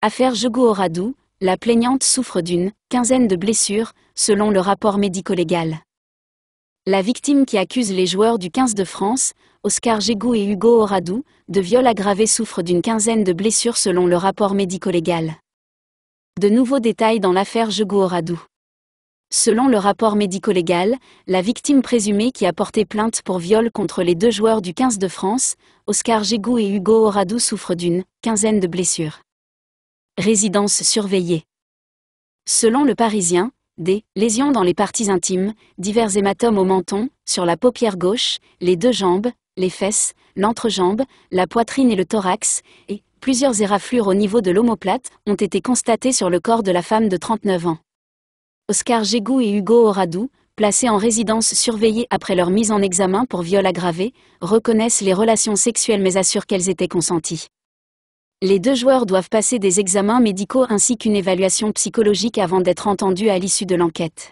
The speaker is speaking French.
Affaire Jego-Oradou, la plaignante souffre d'une quinzaine de blessures, selon le rapport médico-légal. La victime qui accuse les joueurs du 15 de France, Oscar Jégou et Hugo Oradou, de viol aggravé souffre d'une quinzaine de blessures selon le rapport médico-légal. De nouveaux détails dans l'affaire Jego-Oradou. Selon le rapport médico-légal, la victime présumée qui a porté plainte pour viol contre les deux joueurs du 15 de France, Oscar Jégou et Hugo Oradou souffre d'une quinzaine de blessures résidence surveillée. Selon le Parisien, des lésions dans les parties intimes, divers hématomes au menton, sur la paupière gauche, les deux jambes, les fesses, l'entrejambe, la poitrine et le thorax, et plusieurs éraflures au niveau de l'omoplate ont été constatées sur le corps de la femme de 39 ans. Oscar Gégou et Hugo Oradou, placés en résidence surveillée après leur mise en examen pour viol aggravé, reconnaissent les relations sexuelles mais assurent qu'elles étaient consenties. Les deux joueurs doivent passer des examens médicaux ainsi qu'une évaluation psychologique avant d'être entendus à l'issue de l'enquête.